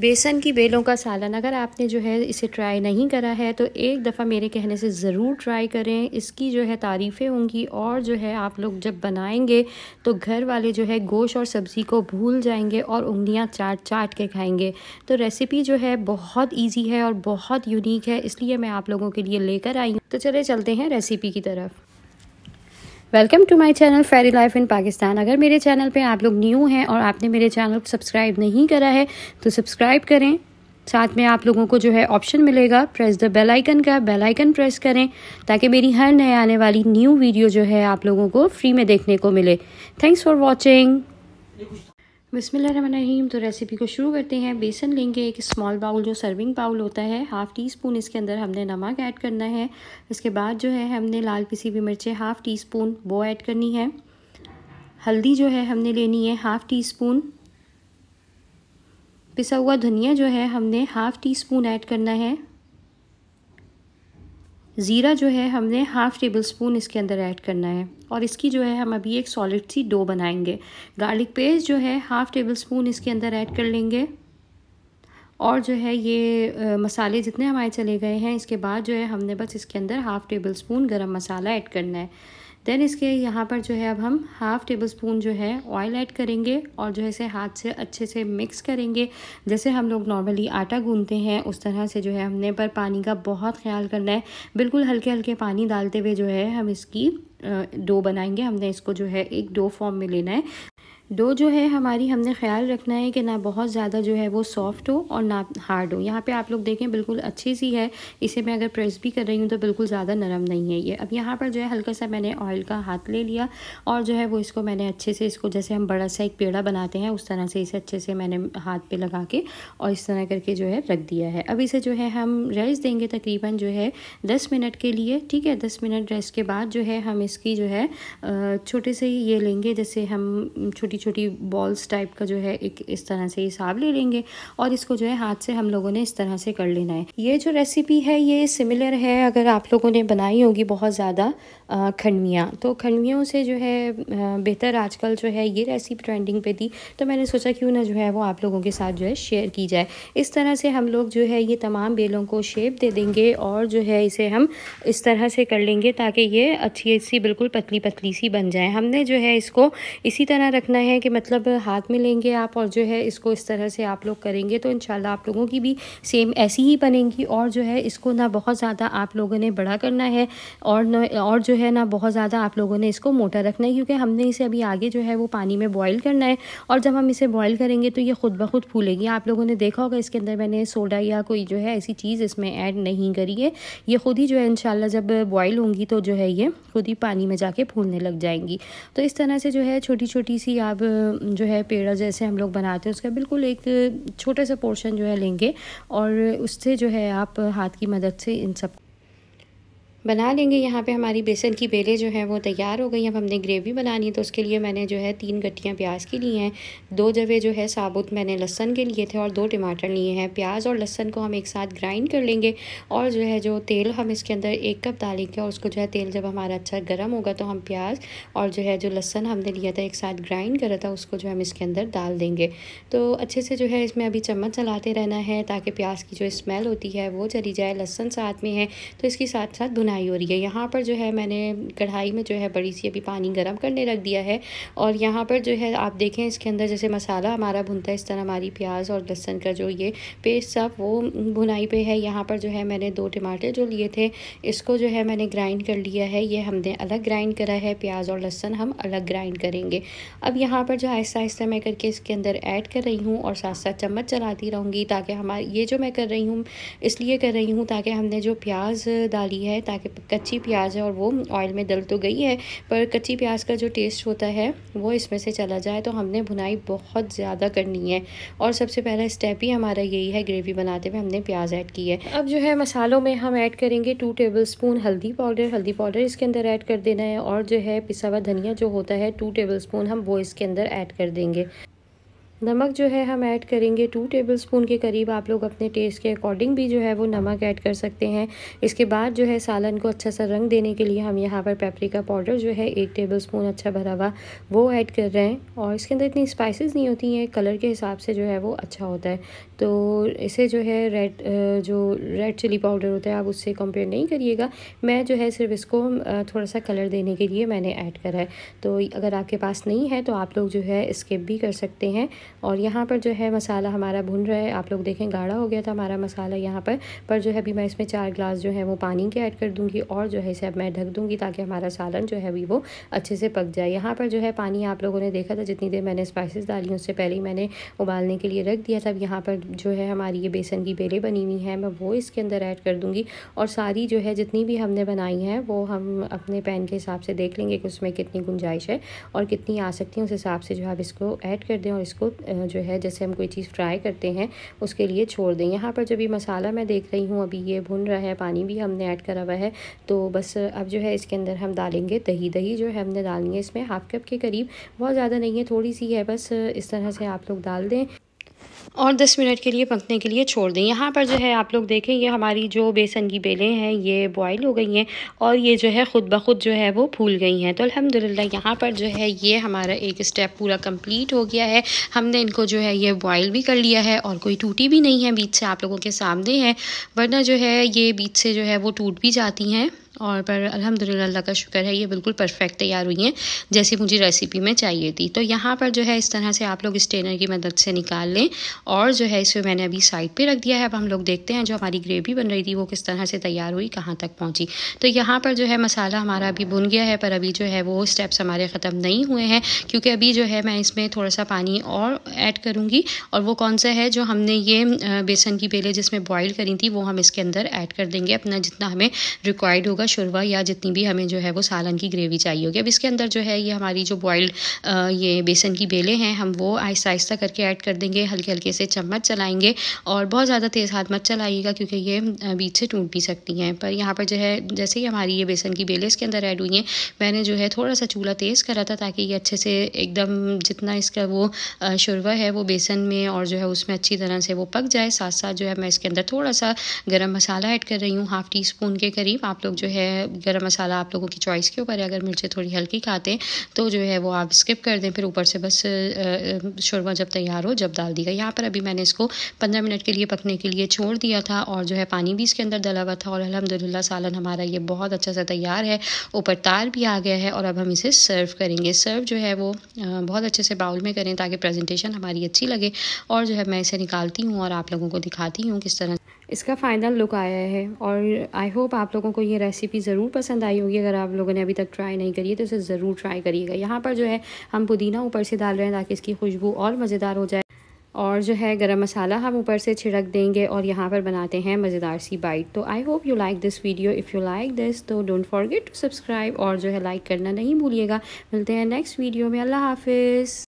बेसन की बेलों का सालन अगर आपने जो है इसे ट्राई नहीं करा है तो एक दफ़ा मेरे कहने से ज़रूर ट्राई करें इसकी जो है तारीफ़ें होंगी और जो है आप लोग जब बनाएंगे तो घर वाले जो है गोश और सब्ज़ी को भूल जाएंगे और उंगलियां चाट चाट के खाएंगे तो रेसिपी जो है बहुत ईजी है और बहुत यूनिक है इसलिए मैं आप लोगों के लिए लेकर आई हूँ तो चले चलते हैं रेसिपी की तरफ welcome to my channel fairy life in Pakistan अगर मेरे चैनल पे आप लोग न्यू हैं और आपने मेरे चैनल को सब्सक्राइब नहीं करा है तो सब्सक्राइब करें साथ में आप लोगों को जो है ऑप्शन मिलेगा प्रेस द बेल आइकन का बेल आइकन प्रेस करें ताकि मेरी हर नए आने वाली न्यू वीडियो जो है आप लोगों को फ्री में देखने को मिले थैंक्स फॉर वॉचिंग बसमीम तो रेसिपी को शुरू करते हैं बेसन लेंगे एक स्मॉल बाउल जो सर्विंग बाउल होता है हाफ़ टी स्पून इसके अंदर हमने नमक ऐड करना है इसके बाद जो है हमने लाल पीसी हुई मिर्चें हाफ़ टी स्पून वो ऐड करनी है हल्दी जो है हमने लेनी है हाफ़ टी स्पून पिसा हुआ धनिया जो है हमने हाफ़ टी स्पून ऐड करना है ज़ीरा जो है हमने हाफ़ टेबल स्पून इसके अंदर ऐड करना है और इसकी जो है हम अभी एक सॉलिड सी डो बनाएंगे गार्लिक पेस्ट जो है हाफ़ टेबल स्पून इसके अंदर ऐड कर लेंगे और जो है ये आ, मसाले जितने हमारे चले गए हैं इसके बाद जो है हमने बस इसके अंदर हाफ़ टेबल स्पून गर्म मसाला ऐड करना है देन इसके यहाँ पर जो है अब हम हाफ़ टेबल स्पून जो है ऑयल ऐड करेंगे और जो है इसे हाथ से अच्छे से मिक्स करेंगे जैसे हम लोग नॉर्मली आटा गूंदते हैं उस तरह से जो है हमने पर पानी का बहुत ख्याल करना है बिल्कुल हल्के हल्के पानी डालते हुए जो है हम इसकी डो बनाएंगे हमने इसको जो है एक डो फॉर्म में लेना है डो जो है हमारी हमने ख्याल रखना है कि ना बहुत ज़्यादा जो है वो सॉफ्ट हो और ना हार्ड हो यहाँ पे आप लोग देखें बिल्कुल अच्छी सी है इसे मैं अगर प्रेस भी कर रही हूँ तो बिल्कुल ज़्यादा नरम नहीं है ये अब यहाँ पर जो है हल्का सा मैंने ऑयल का हाथ ले लिया और जो है वो इसको मैंने अच्छे से इसको जैसे हम बड़ा सा एक पेड़ा बनाते हैं उस तरह से इसे अच्छे से मैंने हाथ पर लगा के और इस तरह करके जो है रख दिया है अब इसे जो है हम रेस्ट देंगे तकरीबन जो है दस मिनट के लिए ठीक है दस मिनट रेस्ट के बाद जो है हम इसकी जो है छोटे से ये लेंगे जैसे हम छोटी छोटी छोटी बॉल्स टाइप का जो है एक इस तरह से हिसाब ले लेंगे और इसको जो है हाथ से हम लोगों ने इस तरह से कर लेना है ये जो रेसिपी है ये सिमिलर है अगर आप लोगों ने बनाई होगी बहुत ज़्यादा खंडवियाँ तो खंडवियों से जो है बेहतर आजकल जो है ये रेसिपी ट्रेंडिंग पे थी तो मैंने सोचा क्यों ना जो है वो आप लोगों के साथ जो है शेयर की जाए इस तरह से हम लोग जो है ये तमाम बेलों को शेप दे देंगे और जो है इसे हम इस तरह से कर लेंगे ताकि ये अच्छी अच्छी बिल्कुल पतली पतली सी बन जाए हमने जो है इसको इसी तरह रखना है हैं कि मतलब हाथ में लेंगे आप और जो है इसको इस तरह से आप लोग करेंगे तो इन आप लोगों की भी सेम ऐसी ही बनेंगी और जो है इसको ना बहुत ज़्यादा आप लोगों ने बड़ा करना है और न और जो है ना बहुत ज़्यादा आप लोगों ने इसको मोटा रखना है क्योंकि हमने इसे अभी आगे जो है वो पानी में बॉयल करना है और जब हम इसे बॉयल करेंगे तो ये खुद ब खुद फूलेगी आप लोगों ने देखा होगा इसके अंदर मैंने सोडा या कोई जो है ऐसी चीज़ इसमें ऐड नहीं करी है ये खुद ही जो है इन जब बॉयल होंगी तो जो है ये खुद ही पानी में जाके फूलने लग जाएंगी तो इस तरह से जो है छोटी छोटी सी आप अब जो है पेड़ा जैसे हम लोग बनाते हैं उसका बिल्कुल एक छोटा सा पोर्शन जो है लेंगे और उससे जो है आप हाथ की मदद से इन सब बना लेंगे यहाँ पे हमारी बेसन की बेलें जो हैं वो तैयार हो गई अब हमने ग्रेवी बनानी है तो उसके लिए मैंने जो है तीन गट्टियाँ प्याज की ली हैं दो जवे जो है साबुत मैंने लहसन के लिए थे और दो टमाटर लिए हैं प्याज और लहसन को हम एक साथ ग्राइंड कर लेंगे और जो है जो तेल हम इसके अंदर एक कप डालेंगे और उसको जो है तेल जब हमारा अच्छा गर्म होगा तो हम प्याज और जो है जो लहसन हमने लिया था एक साथ ग्राइंड करा था उसको जो हम इसके अंदर डाल देंगे तो अच्छे से जो है इसमें अभी चम्मच चलाते रहना है ताकि प्याज की जो स्मेल होती है वो चली जाए लहसन साथ में है तो इसके साथ साथ भुना कढ़ाई हो रही है यहाँ पर जो है मैंने कढ़ाई में जो है बड़ी सी अभी पानी गर्म करने रख दिया है और यहाँ पर जो है आप देखें इसके अंदर जैसे मसाला हमारा भुनता है इस तरह हमारी प्याज और लहसन का जो ये पेस्ट सब वो भुनाई पे है यहाँ पर जो है मैंने दो टमाटर जो लिए थे इसको जो है मैंने ग्राइंड कर लिया है ये हमने अलग ग्राइंड करा है प्याज और लहसन हम अलग ग्राइंड करेंगे अब यहाँ पर जो आहिस्ता आहिस्ता मैं करके इसके अंदर ऐड कर रही हूँ और साथ साथ चम्मच चलाती रहूँगी ताकि हमारे ये जो मैं कर रही हूँ इसलिए कर रही हूँ ताकि हमने जो प्याज डाली है ताकि यहाँ के कच्ची प्याज है और वो ऑयल में दल तो गई है पर कच्ची प्याज का जो टेस्ट होता है वो इसमें से चला जाए तो हमने भुनाई बहुत ज़्यादा करनी है और सबसे पहला स्टेप ही हमारा यही है ग्रेवी बनाते हुए हमने प्याज ऐड की है अब जो है मसालों में हम ऐड करेंगे टू टेबल स्पून हल्दी पाउडर हल्दी पाउडर इसके अंदर ऐड कर देना है और जो है पिसा हुआ धनिया जो होता है टू टेबल स्पून हम वो इसके अंदर ऐड कर देंगे नमक जो है हम ऐड करेंगे टू टेबलस्पून के करीब आप लोग अपने टेस्ट के अकॉर्डिंग भी जो है वो नमक ऐड कर सकते हैं इसके बाद जो है सालन को अच्छा सा रंग देने के लिए हम यहाँ पर पेपरिका पाउडर जो है एक टेबलस्पून अच्छा भरा हुआ वो ऐड कर रहे हैं और इसके अंदर इतनी स्पाइसेस नहीं होती हैं कलर के हिसाब से जो है वो अच्छा होता है तो इसे जो है रेड जो रेड चिली पाउडर होता है आप उससे कंपेयर नहीं करिएगा मैं जो है सिर्फ इसको थोड़ा सा कलर देने के लिए मैंने ऐड करा है तो अगर आपके पास नहीं है तो आप लोग जो है स्किप भी कर सकते हैं और यहाँ पर जो है मसाला हमारा भुन रहा है आप लोग देखें गाढ़ा हो गया था हमारा मसाला यहाँ पर पर जो है अभी मैं इसमें चार ग्लास जो है वो पानी के ऐड कर दूँगी और जो है इसे अब मैं ढक दूँगी ताकि हमारा सालन जो है अभी वो अच्छे से पक जाए यहाँ पर जो है पानी आप लोगों ने देखा था जितनी देर मैंने स्पाइसिस डाली उससे पहले ही मैंने उबालने के लिए रख दिया था अब यहाँ पर जो है हमारी ये बेसन की बेलें बनी हुई हैं मैं वो इसके अंदर ऐड कर दूँगी और सारी जो है जितनी भी हमने बनाई हैं वो हम अपने पैन के हिसाब से देख लेंगे कि उसमें कितनी गुंजाइश है और कितनी आ सकती है उस हिसाब से जो है आप इसको ऐड कर दें और इसको जो है जैसे हम कोई चीज़ फ्राई करते हैं उसके लिए छोड़ दें यहाँ पर जब ये मसाला मैं देख रही हूँ अभी ये भुन रहा है पानी भी हमने ऐड करा हुआ है तो बस अब जो है इसके अंदर हम डालेंगे दही दही जो है हमने डालनी है इसमें हाफ़ कप के करीब बहुत ज़्यादा नहीं है थोड़ी सी है बस इस तरह से आप लोग डाल दें और 10 मिनट के लिए पकने के लिए छोड़ दें यहाँ पर जो है आप लोग देखें ये हमारी जो बेसन की बेलें हैं ये बॉयल हो गई हैं और ये जो है ख़ुद ब खुद जो है वो फूल गई हैं तो अलहमदिल्ला यहाँ पर जो है ये हमारा एक स्टेप पूरा कंप्लीट हो गया है हमने इनको जो है ये बॉयल भी कर लिया है और कोई टूटी भी नहीं है बीच से आप लोगों के सामने है वरना जो है ये बीच से जो है वो टूट भी जाती हैं और पर अल्हम्दुलिल्लाह का शुक्र है ये बिल्कुल परफेक्ट तैयार हुई हैं जैसी मुझे रेसिपी में चाहिए थी तो यहाँ पर जो है इस तरह से आप लोग स्टेनर की मदद से निकाल लें और जो है इसे मैंने अभी साइड पे रख दिया है अब हम लोग देखते हैं जो हमारी ग्रेवी बन रही थी वो किस तरह से तैयार हुई कहाँ तक पहुँची तो यहाँ पर जो है मसाला हमारा अभी भुन गया है पर अभी जो है वो स्टेप्स हमारे ख़त्म नहीं हुए हैं क्योंकि अभी जो है मैं इसमें थोड़ा सा पानी और ऐड करूँगी और वो कौन सा है जो हमने ये बेसन की बेलें जिसमें बॉयल करी थी वो हम इसके अंदर ऐड कर देंगे अपना जितना हमें रिक्वायर्ड होगा शुरवा या जितनी भी हमें जो है वो सालन की ग्रेवी चाहिए होगी अब इसके अंदर जो है ये हमारी जो बॉयल्ड ये बेसन की बेलें हैं हम वो आहिस्ता आहिस्ता करके ऐड कर देंगे हल्के हल्के से चम्मच चलाएंगे और बहुत ज़्यादा तेज़ हाथ मत चलाइएगा क्योंकि ये बीच से टूट भी सकती हैं पर यहाँ पर जो है जैसे ही हमारी ये बेसन की बेलें इसके अंदर ऐड हुई हैं मैंने जो है थोड़ा सा चूल्हा तेज़ करा था ताकि ये अच्छे से एकदम जितना इसका वो शुरवा है वो बेसन में और जो है उसमें अच्छी तरह से वो पक जाए साथ साथ जो है मैं इसके अंदर थोड़ा सा गर्म मसाला ऐड कर रही हूँ हाफ़ टी स्पून के करीब आप लोग जो है है गर्म मसाला आप लोगों की चॉइस के ऊपर है अगर मिर्चें थोड़ी हल्की खाते हैं तो जो है वो आप स्किप कर दें फिर ऊपर से बस शोरबा जब तैयार हो जब डाल दीजिएगा यहाँ पर अभी मैंने इसको पंद्रह मिनट के लिए पकने के लिए छोड़ दिया था और जो है पानी भी इसके अंदर डला हुआ था और अलहमदिल्ला सालन हमारा ये बहुत अच्छा सा तैयार है ऊपर तार भी आ गया है और अब हम इसे सर्व करेंगे सर्व जो है वो बहुत अच्छे से बाउल में करें ताकि प्रेजेंटेशन हमारी अच्छी लगे और जो है मैं इसे निकालती हूँ और आप लोगों को दिखाती हूँ किस तरह इसका फाइनल लुक आया है और आई होप आप लोगों को ये रेसिपी रेसिपी ज़रूर पसंद आई होगी अगर आप लोगों ने अभी तक ट्राई नहीं करी है तो इसे ज़रूर ट्राई करिएगा यहाँ पर जो है हम पुदीना ऊपर से डाल रहे हैं ताकि इसकी खुशबू और मज़ेदार हो जाए और जो है गरम मसाला हम ऊपर से छिड़क देंगे और यहाँ पर बनाते हैं मज़ेदार सी बाइट तो I hope you like this video if you like this तो डोंट फॉरगेट टू सब्सक्राइब और जो है लाइक करना नहीं भूलिएगा मिलते हैं नेक्स्ट वीडियो में अल्लाह हाफिज़